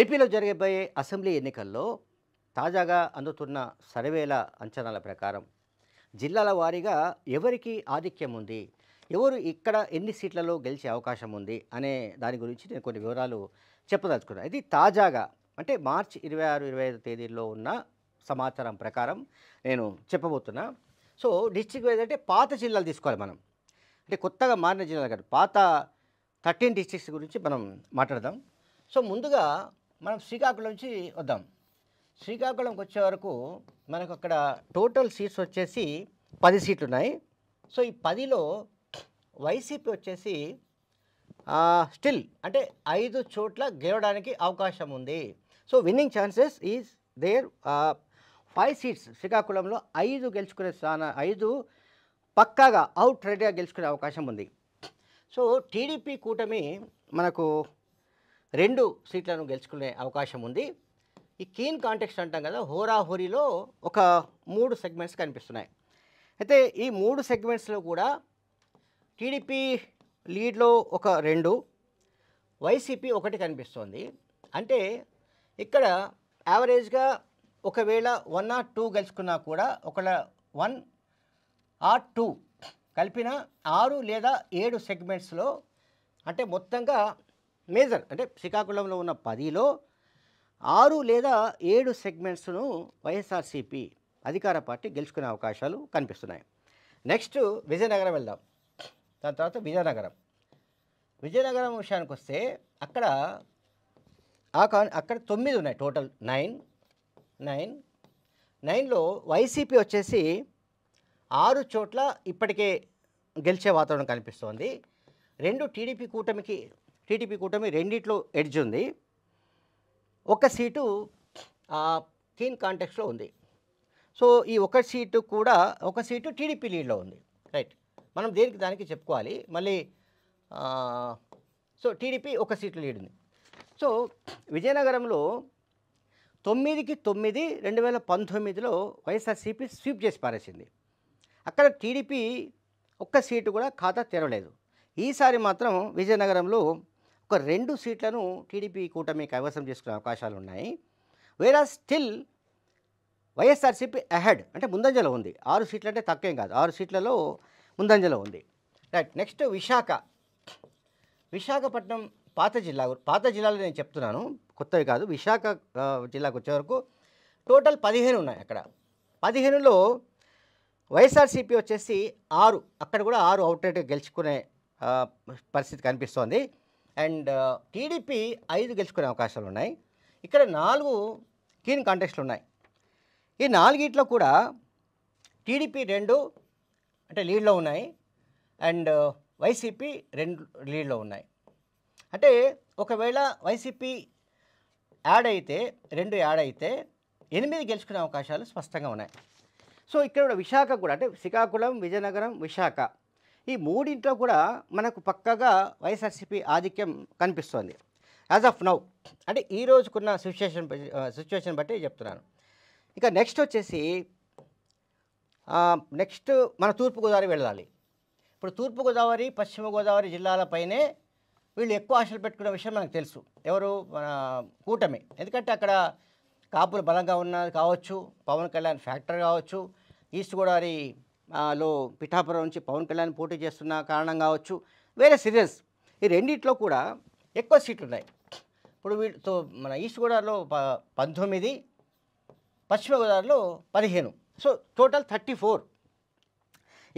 ఏపీలో జరగబోయే అసెంబ్లీ ఎన్నికల్లో తాజాగా అందుతున్న సర్వేల అంచనాల ప్రకారం జిల్లాల వారీగా ఎవరికి ఆధిక్యం ఉంది ఎవరు ఇక్కడ ఎన్ని సీట్లలో గెలిచే అవకాశం ఉంది అనే దాని గురించి నేను కొన్ని వివరాలు చెప్పదలుచుకున్నాను ఇది తాజాగా అంటే మార్చి ఇరవై ఆరు ఇరవై ఐదు తేదీల్లో ఉన్న సమాచారం ప్రకారం నేను చెప్పబోతున్నా సో డిస్టిక్ వైజ్ అంటే పాత జిల్లాలు తీసుకోవాలి మనం అంటే కొత్తగా మారిన జిల్లాలు కాదు పాత థర్టీన్ డిస్టిక్స్ గురించి మనం మాట్లాడదాం సో ముందుగా మనం శ్రీకాకుళం నుంచి వద్దాం శ్రీకాకుళంకి వచ్చే వరకు మనకు అక్కడ టోటల్ సీట్స్ వచ్చేసి పది సీట్లు ఉన్నాయి సో ఈ పదిలో వైసీపీ వచ్చేసి స్టిల్ అంటే ఐదు చోట్ల గెలవడానికి అవకాశం ఉంది so winning chances is there five seats శ్రీకాకుళంలో ఐదు గెలుచుకునే స్థాన ఐదు పక్కాగా అవుట్ రెడీగా గెలుచుకునే అవకాశం ఉంది సో టీడీపీ కూటమి మనకు రెండు సీట్లను గెలుచుకునే అవకాశం ఉంది ఈ కీన్ కాంటెక్స్ట్ అంటాం కదా హోరాహోరీలో ఒక మూడు సెగ్మెంట్స్ కనిపిస్తున్నాయి అయితే ఈ మూడు సెగ్మెంట్స్లో కూడా టీడీపీ లీడ్లో ఒక రెండు వైసీపీ ఒకటి కనిపిస్తోంది అంటే ఇక్కడ యావరేజ్గా ఒకవేళ వన్ ఆర్ టూ గెలుచుకున్నా కూడా ఒకవేళ వన్ ఆర్ టూ కలిపిన ఆరు లేదా ఏడు సెగ్మెంట్స్లో అంటే మొత్తంగా మేజర్ అంటే శ్రీకాకుళంలో ఉన్న పదిలో ఆరు లేదా ఏడు సెగ్మెంట్స్ను వైఎస్ఆర్సీపీ అధికార పార్టీ గెలుచుకునే అవకాశాలు కనిపిస్తున్నాయి నెక్స్ట్ విజయనగరం వెళ్దాం దాని తర్వాత విజయనగరం విజయనగరం విషయానికి వస్తే అక్కడ అక్కడ తొమ్మిది ఉన్నాయి టోటల్ నైన్ నైన్ నైన్లో వైసీపీ వచ్చేసి ఆరు చోట్ల ఇప్పటికే గెలిచే వాతావరణం కనిపిస్తోంది రెండు టీడీపీ కూటమికి టీడీపీ కూటమి రెండిట్లో ఎడ్జ్ ఉంది ఒక సీటు కీన్ కాంటెక్స్లో ఉంది సో ఈ ఒక సీటు కూడా ఒక సీటు టీడీపీ లీడ్లో ఉంది రైట్ మనం దేనికి దానికి చెప్పుకోవాలి మళ్ళీ సో టీడీపీ ఒక సీటు లీడ్ ఉంది సో విజయనగరంలో తొమ్మిదికి తొమ్మిది రెండు వేల పంతొమ్మిదిలో వైఎస్ఆర్సీపీ స్వీప్ చేసి పారేసింది అక్కడ టీడీపీ ఒక్క సీటు కూడా ఖాతా తెరవలేదు ఈసారి మాత్రం విజయనగరంలో ఒక రెండు సీట్లను టీడీపీ కూటమి కైవసం చేసుకునే అవకాశాలు ఉన్నాయి వేరా స్టిల్ వైఎస్ఆర్సీపీ అహెడ్ అంటే ముందంజలో ఉంది ఆరు సీట్లు అంటే తక్కువేం కాదు ఆరు సీట్లలో ముందంజలో ఉంది రైట్ నెక్స్ట్ విశాఖ విశాఖపట్నం పాత జిల్లా పాత జిల్లాలో నేను చెప్తున్నాను కొత్తవి కాదు విశాఖ జిల్లాకు వచ్చే వరకు టోటల్ పదిహేను ఉన్నాయి అక్కడ పదిహేనులో వైఎస్ఆర్సీపీ వచ్చేసి ఆరు అక్కడ కూడా ఆరు అవుట్లెట్ గెలుచుకునే పరిస్థితి కనిపిస్తోంది అండ్ టీడీపీ ఐదు గెలుచుకునే అవకాశాలు ఉన్నాయి ఇక్కడ నాలుగు కీన్ కాంటెస్ట్లు ఉన్నాయి ఈ నాలుగిట్లో కూడా టీడీపీ రెండు అంటే లీడ్లో ఉన్నాయి అండ్ వైసీపీ రెండు లీడ్లో ఉన్నాయి అంటే ఒకవేళ వైసీపీ యాడ్ అయితే రెండు యాడ్ అయితే ఎనిమిది గెలుచుకునే అవకాశాలు స్పష్టంగా ఉన్నాయి సో ఇక్కడ విశాఖ కూడా అంటే శ్రీకాకుళం విజయనగరం విశాఖ ఈ మూడింట్లో కూడా మనకు పక్కగా వైఎస్ఆర్సీపీ ఆధిక్యం కనిపిస్తోంది యాజ్ ఆఫ్ నౌ అంటే ఈ రోజుకున్న సిచ్యువేషన్ సిచ్యువేషన్ బట్టి చెప్తున్నాను ఇక నెక్స్ట్ వచ్చేసి నెక్స్ట్ మన తూర్పుగోదావరి వెళ్ళాలి ఇప్పుడు తూర్పుగోదావరి పశ్చిమ గోదావరి జిల్లాలపైనే వీళ్ళు ఎక్కువ ఆశలు పెట్టుకున్న విషయం మనకు తెలుసు ఎవరు మన కూటమి ఎందుకంటే అక్కడ కాపులు బలంగా ఉన్నది కావచ్చు పవన్ కళ్యాణ్ ఫ్యాక్టరీ కావచ్చు ఈస్ట్ గోదావరి లో పిఠాపురం నుంచి పవన్ కళ్యాణ్ పోటీ చేస్తున్న కారణం కావచ్చు వేరే సీరియస్ ఈ రెండిట్లో కూడా ఎక్కువ సీట్లు ఉన్నాయి ఇప్పుడు వీటితో మన ఈస్ట్ గోదావరిలో ప పంతొమ్మిది పశ్చిమ గోదావరిలో పదిహేను సో టోటల్ థర్టీ ఫోర్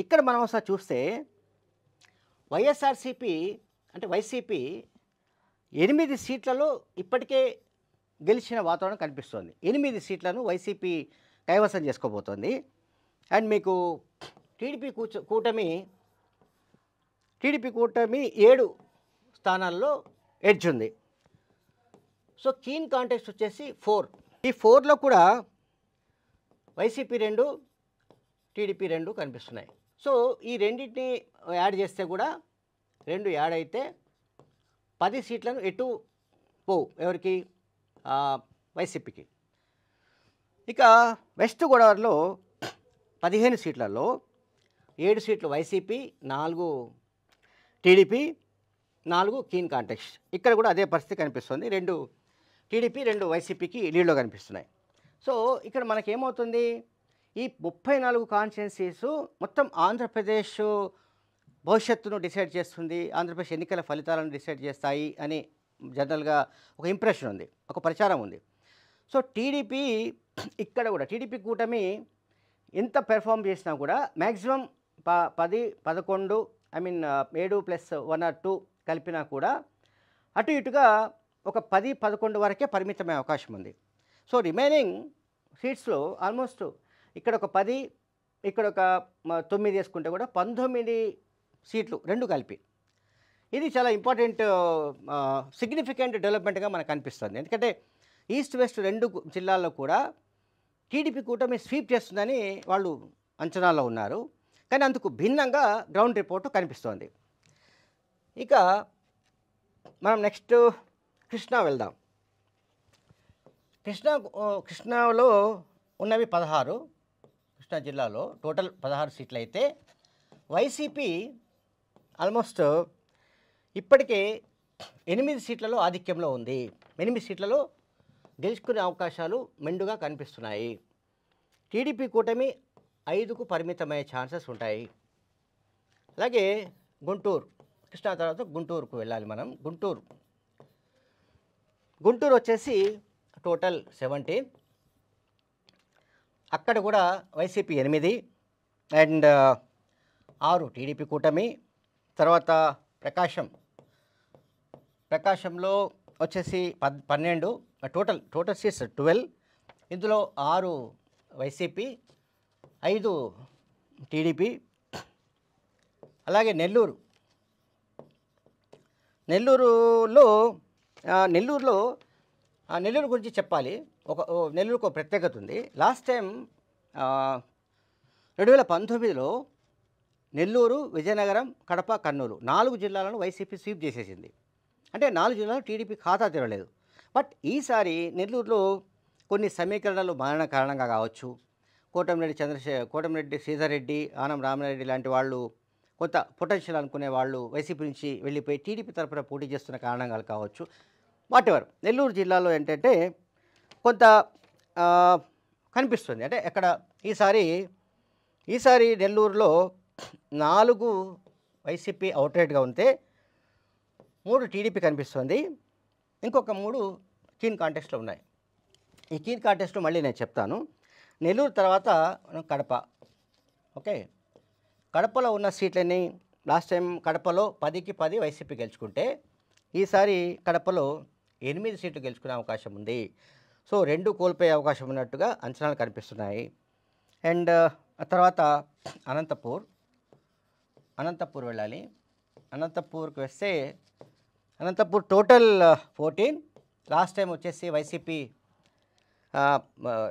ఇక్కడ మనం ఒకసారి చూస్తే వైఎస్ఆర్సీపీ అంటే వైసీపీ ఎనిమిది సీట్లలో ఇప్పటికే గెలిచిన వాతావరణం కనిపిస్తోంది ఎనిమిది సీట్లను వైసీపీ కైవసం చేసుకోబోతోంది అండ్ మీకు టీడీపీ కూచ కూటమి టీడీపీ కూటమి ఏడు స్థానాల్లో ఎడ్జ్ ఉంది సో కీన్ కాంటెస్ట్ వచ్చేసి ఫోర్ ఈ ఫోర్లో కూడా వైసీపీ రెండు టీడీపీ రెండు కనిపిస్తున్నాయి సో ఈ రెండింటిని యాడ్ చేస్తే కూడా రెండు యాడ్ అయితే పది సీట్లను ఎటు పోవు ఎవరికి వైసీపీకి ఇక వెస్ట్ గోదావరిలో పదిహేను సీట్లలో ఏడు సీట్లు వైసీపీ నాలుగు టీడీపీ నాలుగు కీన్ కాంటెక్స్ట్ ఇక్కడ కూడా అదే పరిస్థితి కనిపిస్తుంది రెండు టీడీపీ రెండు వైసీపీకి లీడ్లో కనిపిస్తున్నాయి సో ఇక్కడ మనకేమవుతుంది ఈ ముప్పై నాలుగు కాన్స్టిట్యున్సీస్ మొత్తం ఆంధ్రప్రదేశ్ భవిష్యత్తును డిసైడ్ చేస్తుంది ఆంధ్రప్రదేశ్ ఎన్నికల ఫలితాలను డిసైడ్ చేస్తాయి అని జనరల్గా ఒక ఇంప్రెషన్ ఉంది ఒక ప్రచారం ఉంది సో టీడీపీ ఇక్కడ కూడా టీడీపీ కూటమి ఎంత పెర్ఫామ్ చేసినా కూడా మ్యాక్సిమం ప పది పదకొండు ఐ మీన్ ఏడు ప్లస్ వన్ ఆర్ టూ కలిపినా కూడా అటు ఇటుగా ఒక పది పదకొండు వరకే పరిమితమయ్యే అవకాశం ఉంది సో రిమైనింగ్ సీట్స్లో ఆల్మోస్ట్ ఇక్కడ ఒక పది ఇక్కడ ఒక తొమ్మిది వేసుకుంటే కూడా పంతొమ్మిది సీట్లు రెండు కలిపి ఇది చాలా ఇంపార్టెంట్ సిగ్నిఫికెంట్ డెవలప్మెంట్గా మనకు అనిపిస్తుంది ఎందుకంటే ఈస్ట్ వెస్ట్ రెండు జిల్లాల్లో కూడా టీడీపీ కూటమి స్వీప్ చేస్తుందని వాళ్ళు అంచనాలో ఉన్నారు కానీ అందుకు భిన్నంగా గ్రౌండ్ రిపోర్టు కనిపిస్తోంది ఇక మనం నెక్స్ట్ కృష్ణా వెళ్దాం కృష్ణా కృష్ణాలో ఉన్నవి పదహారు కృష్ణా జిల్లాలో టోటల్ పదహారు సీట్లు అయితే వైసీపీ ఆల్మోస్ట్ ఇప్పటికే ఎనిమిది సీట్లలో ఆధిక్యంలో ఉంది ఎనిమిది సీట్లలో గెలుచుకునే అవకాశాలు మెండుగా కనిపిస్తున్నాయి టీడీపీ కూటమి ఐదుకు పరిమితమయ్యే ఛాన్సెస్ ఉంటాయి అలాగే గుంటూరు కృష్ణా తర్వాత గుంటూరుకు వెళ్ళాలి మనం గుంటూరు గుంటూరు వచ్చేసి టోటల్ సెవెంటీ అక్కడ కూడా వైసీపీ ఎనిమిది అండ్ ఆరు టీడీపీ కూటమి తర్వాత ప్రకాశం ప్రకాశంలో వచ్చేసి పద్ పన్నెండు టోటల్ టోటల్ సీట్స్ ట్వెల్వ్ ఇందులో ఆరు వైసీపీ ఐదు టీడీపీ అలాగే నెల్లూరు నెల్లూరులో నెల్లూరులో నెల్లూరు గురించి చెప్పాలి ఒక నెల్లూరుకు ఒక ప్రత్యేకత ఉంది లాస్ట్ టైం రెండు వేల పంతొమ్మిదిలో నెల్లూరు విజయనగరం కడప కర్నూలు నాలుగు జిల్లాలను వైసీపీ స్వీప్ చేసేసింది అంటే నాలుగు జిల్లాలు టీడీపీ ఖాతా తెరవలేదు బట్ ఈసారి నెల్లూరులో కొన్ని సమీకరణలు మారిన కారణంగా కావచ్చు కోటమిరెడ్డి చంద్రశేఖర్ కోటమిరెడ్డి శ్రీధర్రెడ్డి ఆనం రామరెడ్డి లాంటి వాళ్ళు కొంత పొటెన్షియల్ అనుకునే వాళ్ళు వైసీపీ నుంచి వెళ్ళిపోయి టీడీపీ తరఫున పోటీ చేస్తున్న కారణాలు కావచ్చు వాటెవర్ నెల్లూరు జిల్లాలో ఏంటంటే కొంత కనిపిస్తుంది అంటే ఎక్కడ ఈసారి ఈసారి నెల్లూరులో నాలుగు వైసీపీ అవుట్రేట్గా ఉంటే మూడు టీడీపీ కనిపిస్తుంది ఇంకొక మూడు కీన్ కాంటెస్ట్లు ఉన్నాయి ఈ కీన్ కాంటెస్ట్ మళ్ళీ నేను చెప్తాను నెల్లూరు తర్వాత కడప ఓకే కడపలో ఉన్న సీట్లన్నీ లాస్ట్ టైం కడపలో పదికి పది వైసీపీ గెలుచుకుంటే ఈసారి కడపలో ఎనిమిది సీట్లు గెలుచుకునే అవకాశం ఉంది సో రెండు కోల్పోయే అవకాశం ఉన్నట్టుగా అంచనాలు కనిపిస్తున్నాయి అండ్ తర్వాత అనంతపూర్ అనంతపూర్ వెళ్ళాలి అనంతపూర్కి వస్తే Anantapur total fourteen last time వచ్చేసి వైసీపీ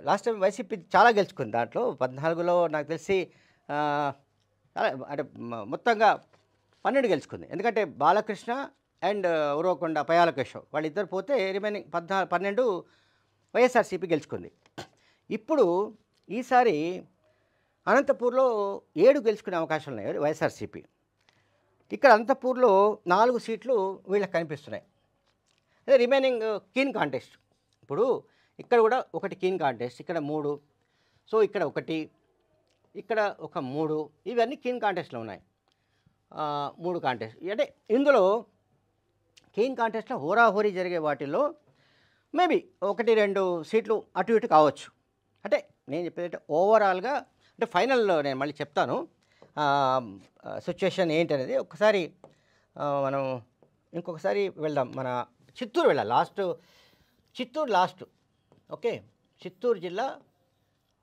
లాస్ట్ టైం వైసీపీ చాలా గెలుచుకుంది దాంట్లో పద్నాలుగులో నాకు తెలిసి అంటే మొత్తంగా పన్నెండు గెలుచుకుంది ఎందుకంటే బాలకృష్ణ అండ్ ఉరవకొండ పయాల కేశవ్ వాళ్ళిద్దరు పోతే రిమైనింగ్ పద్నా పన్నెండు వైఎస్ఆర్సీపీ గెలుచుకుంది ఇప్పుడు ఈసారి అనంతపూర్లో ఏడు గెలుచుకునే అవకాశాలు ఉన్నాయి వైఎస్ఆర్సీపీ ఇక్కడ అంతపూర్లో నాలుగు సీట్లు వీళ్ళకి కనిపిస్తున్నాయి అదే రిమైనింగ్ కీన్ కాంటెస్ట్ ఇప్పుడు ఇక్కడ కూడా ఒకటి కీన్ కాంటెస్ట్ ఇక్కడ మూడు సో ఇక్కడ ఒకటి ఇక్కడ ఒక మూడు ఇవన్నీ కీన్ కాంటెస్ట్లో ఉన్నాయి మూడు కాంటెస్ట్ అంటే ఇందులో కీన్ కాంటెస్ట్లో హోరాహోరీ జరిగే వాటిల్లో మేబీ ఒకటి రెండు సీట్లు అటు ఇటు కావచ్చు అంటే నేను చెప్పేది ఓవరాల్గా అంటే ఫైనల్లో నేను మళ్ళీ చెప్తాను సిచ్యువేషన్ ఏంటనేది ఒకసారి మనం ఇంకొకసారి వెళ్దాం మన చిత్తూరు వెళ్ళాం last Chittoor last okay Chittoor జిల్లా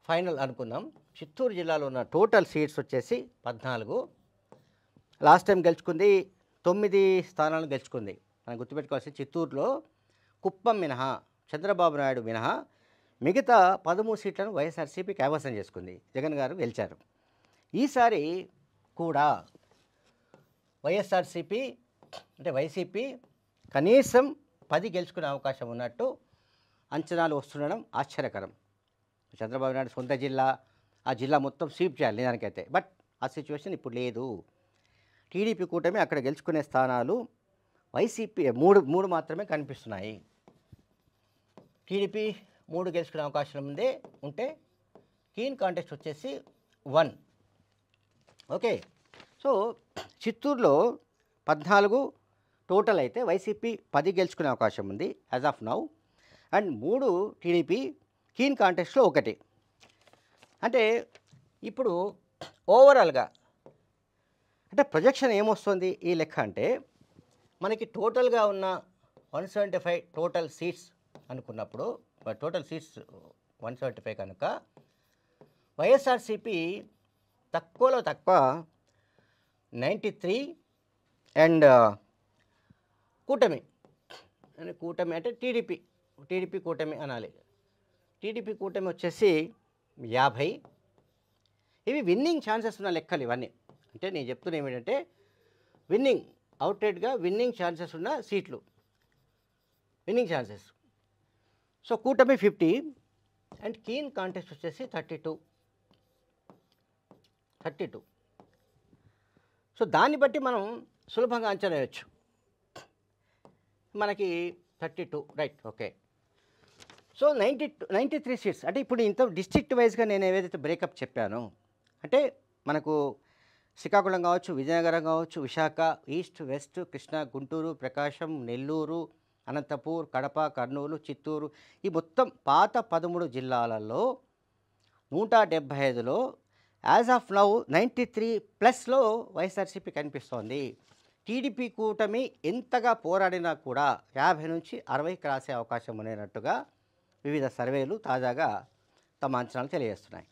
ఫైనల్ అనుకుందాం చిత్తూరు జిల్లాలో ఉన్న టోటల్ సీట్స్ వచ్చేసి పద్నాలుగు లాస్ట్ టైం గెలుచుకుంది తొమ్మిది స్థానాలు గెలుచుకుంది మనం గుర్తుపెట్టుకోవాల్సింది చిత్తూరులో కుప్పం మినహా చంద్రబాబు నాయుడు మినహా మిగతా పదమూడు సీట్లను వైఎస్ఆర్సీపీ కైవసం చేసుకుంది జగన్ గారు గెలిచారు ఈసారి కూడా వైఎస్ఆర్సిపి అంటే వైసీపీ కనీసం పది గెలుచుకునే అవకాశం ఉన్నట్టు అంచనాలు వస్తుండడం ఆశ్చర్యకరం చంద్రబాబు నాయుడు సొంత జిల్లా ఆ జిల్లా మొత్తం స్వీప్ చేయాలి దానికైతే బట్ ఆ సిచ్యువేషన్ ఇప్పుడు లేదు టీడీపీ కూటమి అక్కడ గెలుచుకునే స్థానాలు వైసీపీ మూడు మూడు మాత్రమే కనిపిస్తున్నాయి టీడీపీ మూడు గెలుచుకునే అవకాశం ఉందే ఉంటే కీన్ కాంటెస్ట్ వచ్చేసి వన్ ఓకే సో చిత్తూరులో పద్నాలుగు టోటల్ అయితే వైసీపీ పది గెలుచుకునే అవకాశం ఉంది యాజ్ ఆఫ్ నౌ అండ్ మూడు టీడీపీ కీన్ కాంటెస్ట్లో ఒకటి అంటే ఇప్పుడు ఓవరాల్గా అంటే ప్రొజెక్షన్ ఏమొస్తుంది ఈ లెక్క అంటే మనకి టోటల్గా ఉన్న one seventy five total seats అనుకున్నప్పుడు total seats one seventy five కనుక వైఎస్ఆర్సీపీ తక్కువలో తక్కువ నైంటీ త్రీ అండ్ కూటమి కూటమి అంటే టీడీపీ టీడీపీ కూటమి అనాలి టీడీపీ కూటమి వచ్చేసి యాభై ఇవి విన్నింగ్ ఛాన్సెస్ ఉన్న లెక్కలు ఇవన్నీ అంటే నేను చెప్తున్న ఏమిటంటే విన్నింగ్ అవుట్రేట్గా విన్నింగ్ ఛాన్సెస్ ఉన్న సీట్లు విన్నింగ్ ఛాన్సెస్ సో కూటమి ఫిఫ్టీ అండ్ కీన్ కాంటెస్ట్ వచ్చేసి thirty two thirty two so దాన్ని బట్టి మనం సులభంగా అంచనా వేయచ్చు మనకి thirty two right okay so ninety two ninety three seats అంటే ఇప్పుడు ఇంత డిస్ట్రిక్ట్ వైజ్గా నేను ఏదైతే బ్రేకప్ చెప్పానో అంటే మనకు శ్రీకాకుళం కావచ్చు విజయనగరం కావచ్చు విశాఖ ఈస్ట్ వెస్ట్ కృష్ణా గుంటూరు ప్రకాశం నెల్లూరు అనంతపూర్ కడప కర్నూలు చిత్తూరు ఈ మొత్తం పాత పదమూడు జిల్లాలలో నూట డెబ్భై ఐదులో as of now ninety three ప్లస్లో వైఎస్ఆర్సీపీ కనిపిస్తోంది టీడీపీ కూటమి ఎంతగా పోరాడినా కూడా యాభై నుంచి అరవైకి రాసే అవకాశం ఉండేటట్టుగా వివిధ సర్వేలు తాజాగా తమ అంచనాలు తెలియజేస్తున్నాయి